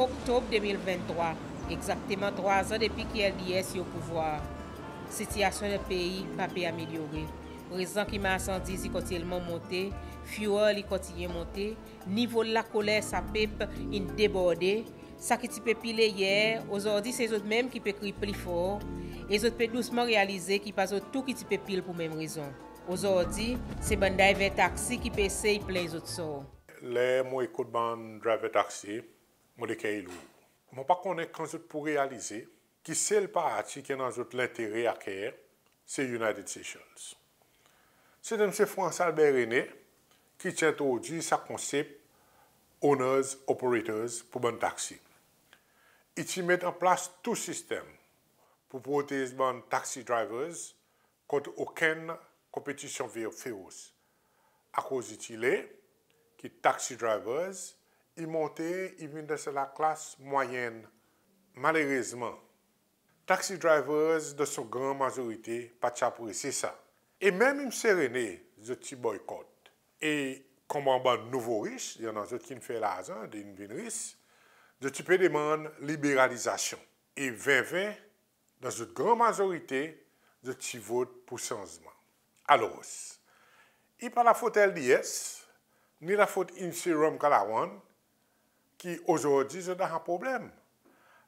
Oktob 2023, exakteman 3 an depi ki el diyes yo pouvoar. Sityasyon yo peyi pa pe amelyore. Rezan ki ma asan dizi kontiyelman monte, fueli kontiyen monte, nivou la kolè sa pep in deborde. Sa ki ti pe pile yè, ozor di se zot menm ki pe kri pli for, e zot pe dousman realize ki pa zot tout ki ti pe pile pou menm rezon. Ozor di, se banday ve taksi ki pe se yi ple zot sor. Le mou ekout band drive ve taksi, mwen dekèye lou. Mwen pa konen konzout pou realize ki sel pa ati ken anzout l'interè akèyè se United Sessions. Se demse François Albert René ki tient ou di sa konsep Owners Operators pou mwen taksi. Iti met an plas tou sistem pou potez mwen taksi drivers kont ouken kompetisyon veyo feyous. Akoz iti le ki taksi drivers I montè, i vende se la klas mwayen. Malerezman, taksi drivers de son gran mazorite pati apure. Se sa. E menm im serene, ze ti boykote. E konman ban nouvo riche, yon anje ki nfe la ajan, de yon vin riche, ze ti pedemande liberalizasyon. E venven, dan ze gran mazorite, ze ti vode pou sansman. Alos, i pa la fote LDS, ni la fote Inserum kalawande, qui aujourd'hui, je un problème.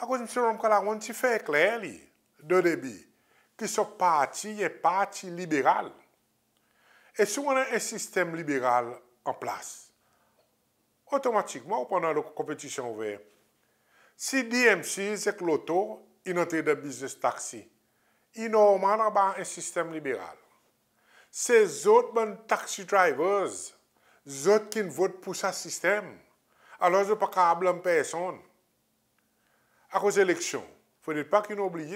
À cause de M. Romkala, on fait clair, de débit, qui sont parti et parti libéral. Et si on a un système libéral en place, automatiquement, pendant la compétition ouverte, si DMC, c'est l'auto, il entre dans business taxi, il normal dans un système libéral. Ces autres taxi drivers, ceux qui votent pour ce système, alors, je ne pas à personne. À cause de l'élection, il ne faut pas qu'ils oublient.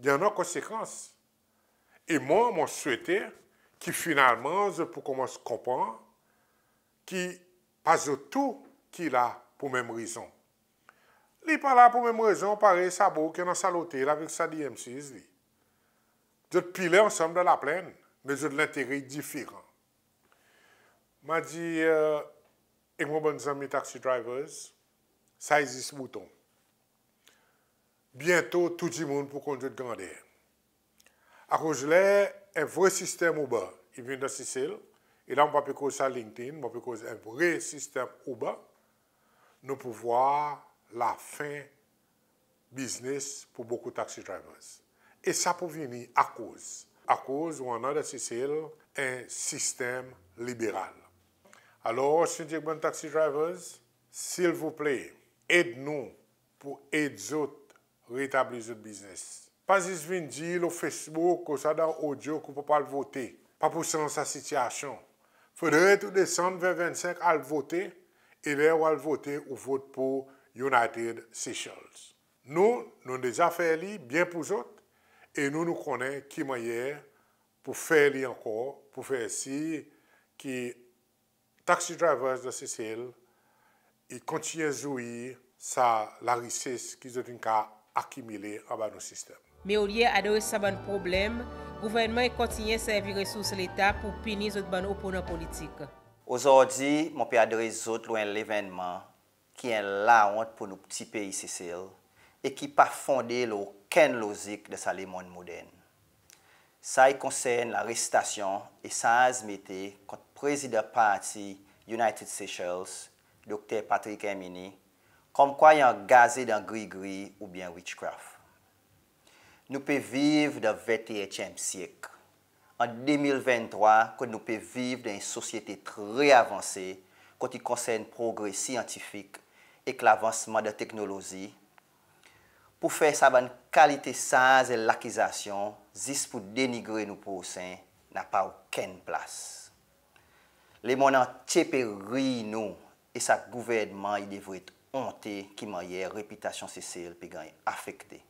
Il y a a conséquences. Et moi, je souhaitais que finalement, je pour commencer à comprendre, qui pas tout qui là pour même raison. Il n'est pas là pour même raison, pareil, ça beau qui est dans sa là avec sa DM6. suis Je pile ensemble dans la plaine, mais je de l'intérêt différent. M'a dit, euh, ek moun ban zanmi taksi drivers, sa y zis mouton. Bianto, tout di moun pou konjou de kande. A kouj lè, en vre sistem ou ba, y ven da Sisil, e la mou pa pe kouz sa LinkedIn, mou pa pe kouz en vre sistem ou ba, nou pou vwa la fin biznes pou boku taksi drivers. E sa pou veni a kouz. A kouz, w an nan da Sisil, en sistem liberal. Alo, Svintjekman Taxi Drivers, sil vople, ed nou pou ed zot reitabli zot biznes. Pas is vin di lo Facebook ko sa dan audio ko pou pal voti, pa pou san sa sityasyon, fwede ret ou desan vè 25 al voti e lè ou al voti ou voti pou United Seychelles. Nou, nou an deja fè li bien pou zot, e nou nou konen Kimayè pou fè li anko, pou fè si ki anjou Taxi drivers de Sesele y kontinye zoui sa larises ki zot yon ka akimile a ba nou sistem. Me ou liye adres sa ban problem, gouvenman y kontinye servir resous l'Etat pou pini zot ban oponan politik. Ozodi, moun pi adres zot lwen l'evenman ki yon la ont pou nou pti peyi Sesele e ki pa fonde lò ken lozik de sa le moun moden. Sa y konsen la restasyon e sa azmete kont. Prezident Parti United Seychelles, Dr. Patrick Emini, komkwa yon gaze dan gri-gri ou bien witchcraft. Nou pe vive da 28e siyek. An 2023, kon nou pe vive den yon sosyete tre avanse konti konsen progre siyantifik ek la avanseman de teknolosi. Pou fe sa ban kalite san zel lakizasyon, zis pou denigre nou posen na pa ou ken plas. Le moun an tsepe ri nou e sa gouvedman y devre ete onte ki mwen ye repitasyon sesele pe genye afekte.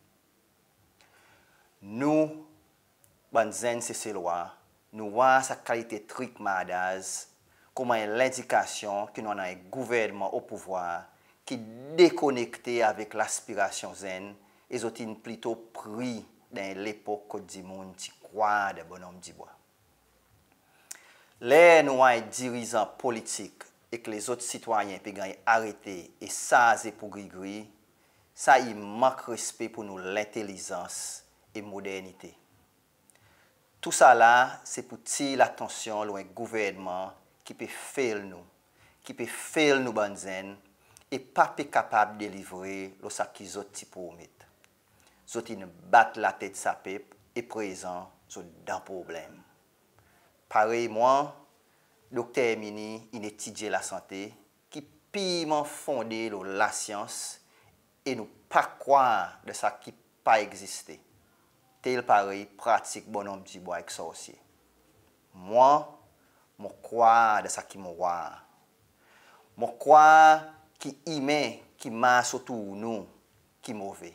Nou, ban zen sesele wa, nou wa sa kalite trik ma adaz kouman e l'indikasyon ki nou nan y e gouvedman ou pouvoar ki dekonekte avik l'aspirasyon zen, ezotin plito pri den l'epok kou di moun ti kwa de bon om di boa. Le nou an dirizan politik ek le zot sitwanyen pe gany arete e saze pou gri-gri, sa yi mak respe pou nou lentelezans e modernite. Tou sa la, se pou ti l'atensyon lou an gouvernman ki pe fel nou, ki pe fel nou banzen, e pa pe kapab delivre lo sa ki zot ti pou omit. Zot yi nou bat la tete sa pep e prezan zot dan probleme. Parey mwen, loktey mini inetidje la sante, ki pi man fonde lo la syans, e nou pa kwa de sa ki pa egziste. Tel parey pratik bonom jibo ek sa osye. Mwen, mwen kwa de sa ki mwen waa. Mwen kwa ki imen ki mas otou nou ki mouve.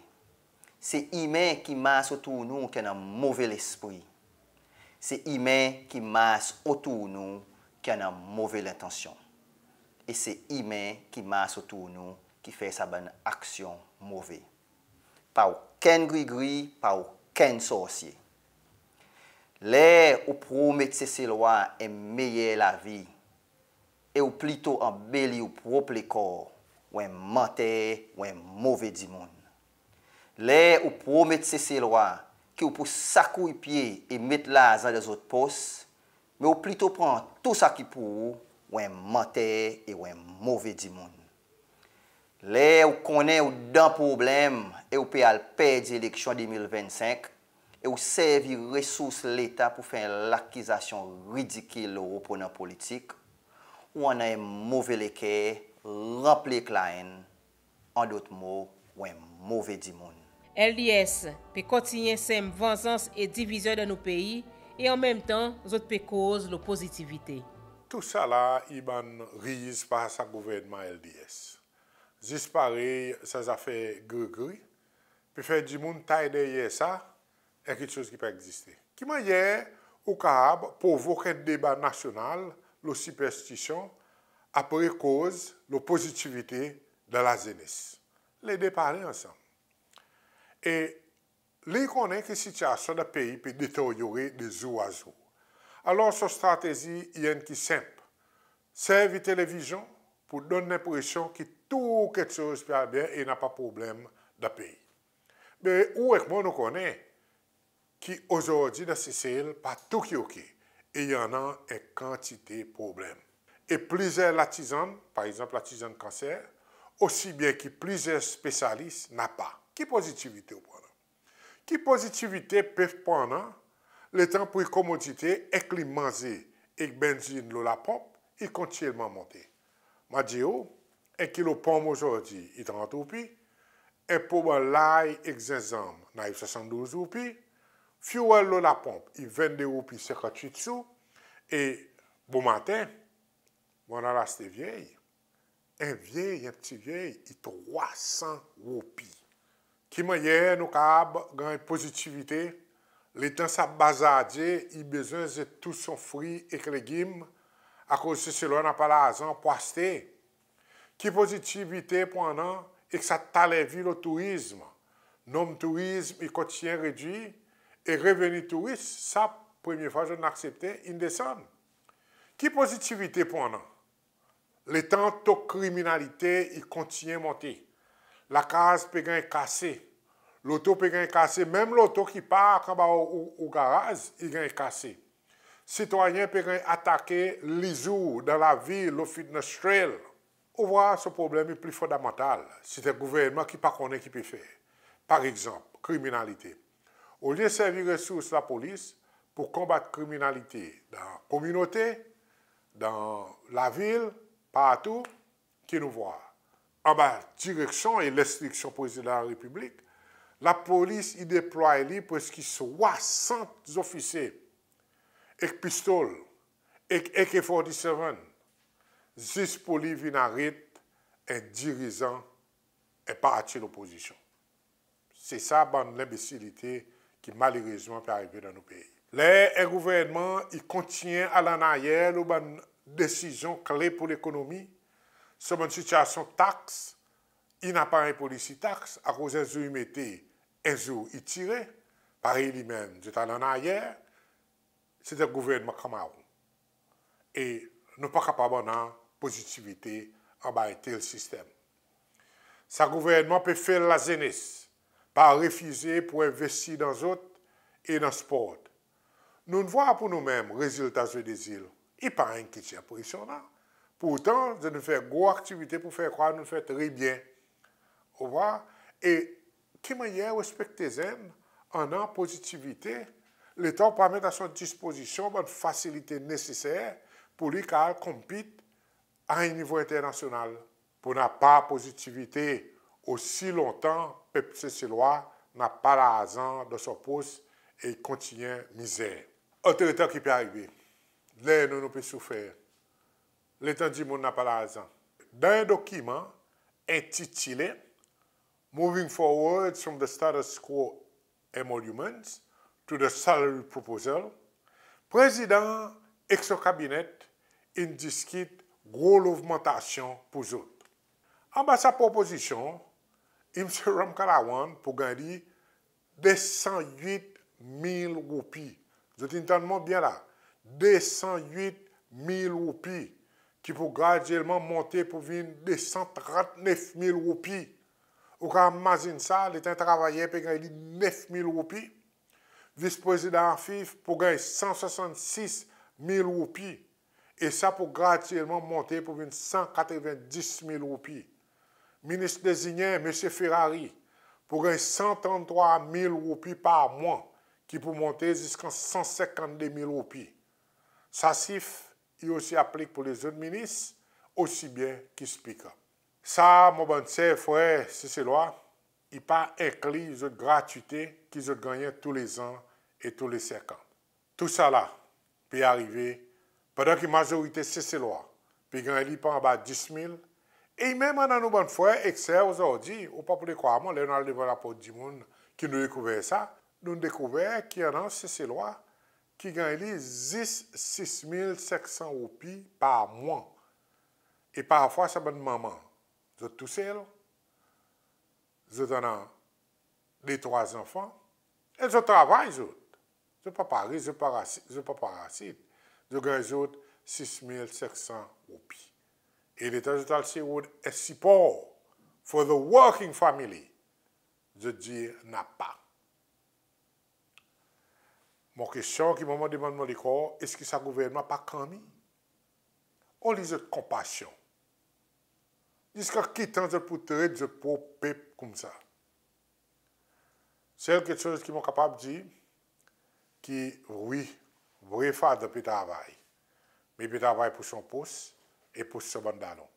Se imen ki mas otou nou ken an mouve l'espri. Se imè ki mas otou nou ki an an mouve l'intensyon. E se imè ki mas otou nou ki fè sa ban aksyon mouve. Pa ou ken gri gri, pa ou ken sosye. Lè ou proumet se se lwa en meye la vi, e ou plito an beli ou prop le kor, ou en mantè, ou en mouve di moun. Lè ou proumet se se lwa, ki ou pou sakou i pye e met la a zan de zot pos, me ou plito pran tou sakipou ou en mante e ou en mouve di moun. Le ou konen ou dan problem, e ou pe al pe di eleksyon 2025, e ou servi resous l'Etat pou fen l'akizasyon ridike l'europreneur politik, ou an en mouve leke, ou an en mouve leke, ou an en mouve di moun. LDS pe kontinye sem vanzans e divizyon nan nou peyi e an menm tan zot pe koz lo pozitivite. Tou sa la i ban riz pa sa gouvenman LDS. Zis pare sa zafè gri-gri pe fe di moun tayde ye sa e kit chouz ki pa egziste. Ki man ye ou ka hab povok en deba nasyonal lo superstisyon apre koz lo pozitivite de la zenis. Le de parle ansan. Et connaît que si situation le pays peut détériorer de jour à jour. Alors, sa stratégie est qui simple. Servir télévision pour donner l'impression que tout quelque chose va bien et n'a pas de problème dans le pays. Mais où est-ce que nous connaissons qu'aujourd'hui, dans Sicile, pas tout qui OK. Et il y en a une quantité de problèmes. Et plusieurs artisans, par exemple l'artisan de cancer, aussi bien que plusieurs spécialistes, n'ont pas. Ki pozitivite ou pwana? Ki pozitivite pef pwana le tan pou y komodite ek li manze ek benzin lola pomp y kontiyelman monte. Ma diyo, en kilo pomp ojodi y 30 wopi, en pouman lai ek zenzan na y 72 wopi, fiuwè lola pomp y 22 wopi 58 sou, e bon maten, mwana raste viey, en viey, en ti viey, y 300 wopi. Ki mwenye nou ka ab gan pozitivite, le tan sa bazade, i bezen ze tout son fri ek le gim, akou se selo nan pala azan poaste. Ki pozitivite pou anan, ek sa talevi lo touizm. Nom touizm, i kotiye redwi, e reveni touizm, sa premiye fwa joun aksepte in desan. Ki pozitivite pou anan, le tan to kriminalite, i kotiye moti. la case peut être cassée. L'auto peut être cassée. Même l'auto qui part au, au, garage, il est cassé. Citoyens attaquer les jours dans la ville, au fitness trail. On voit ce problème est plus fondamental. C'est un gouvernement qui ne connaît pas qui peut faire. Par exemple, criminalité. Au lieu de servir ressources la police pour combattre la criminalité dans la communauté, dans la ville, partout, qui nous voit. Ah a ba direksyon e lestriksyon prezident la republik, la polis y deplo a li preski 60 ofise ek pistol ek F-47 zis polis vin a rit en dirizan e pa ati l'oposisyon. Se sa ban nebesilite ki malirizman pe a ripi nan nou peyi. Le, en gouvenman, y kontien alan ayer ou ban desisyon kle pou l'ekonomi Se mwen sityasyon taks, in apan y polisi taks, akou zan zo y mette, en zo y tire, pari li men, je talan ayer, se te gouvenman kama wou. E nou pa kapabon nan pozitivite an ba ete yl sistem. Sa gouvenman pe fe la zenes, pa refize pou investi nan zot e nan sport. Nou n'vwa pou nou men rezultat zve dezil, y e pa renk ki ti apolisyon nan, Pourtant, de nous faire gros activité pour faire croire nous fait très bien. Au revoir. Et qui manière respecter zen en en positivité, temps permet à son disposition une facilité nécessaire pour qu'il qu'elle compite à un niveau international. Pour n'a pas positivité aussi longtemps, peuple n'a pas la raison de son poste et continue misère. Autre temps qui peut arriver, là nous nous peut souffrir. letan di moun na pala azan. Dan dokiman, enti chile, moving forward from the status quo emoluments to the salary proposal, prezident ekso kabinet indiskit gro louvmentasyon pou zot. Amba sa proposisyon, imse ram kalawan pou gandi de 108 mil wopi. Zot entanman byan la, de 108 mil wopi. ki pou gradjelman monte pou vin 239.000 rupi. Ou ka mazin sa, li tan travayen pe gan li 9.000 rupi. Vis prezident FIF pou gan 166.000 rupi. E sa pou gradjelman monte pou vin 190.000 rupi. Ministre de zinien, mèche Ferrari pou gan 133.000 rupi pa mwen, ki pou monte ziskan 152.000 rupi. Sa sif, il aussi applique pour les autres ministres, aussi bien qu'ils speak Ça, mon bon frère, c'est ces lois, il pas inclus les autres gratuités qu'ils ont gagné tous les ans et tous les cinq ans. Tout ça là peut arrivé pendant que majorité c'est ces lois, puis gagner pas en bas 10 000, et même dans nos bonnes frères, excès aujourd'hui, au pas pour les croire, on a devant la porte du monde qui nous découvrait ça, nous qu'il y qui dans ces lois ki gan li zis 6500 wopi pa mwan. E parafwa sa ban maman, zot tou se lo, zot anan li troaz anfan, e zot travay zot. Zot pa pari, zot pa parasit. Zot gan zot 6500 wopi. E lita zot al se wot esipor for the working family, zot dir na pa. Mon question qui m'a demandé mon corps, oh, est-ce que ça gouvernement pas commis? On lit de compassion. Jusqu'à qui quittance de pour traiter de pauvres peuple comme ça. C'est quelque chose qui m'a capable de dire que oui, vrai fait de travail. Mais il travail pour son poste et pour son bandalon.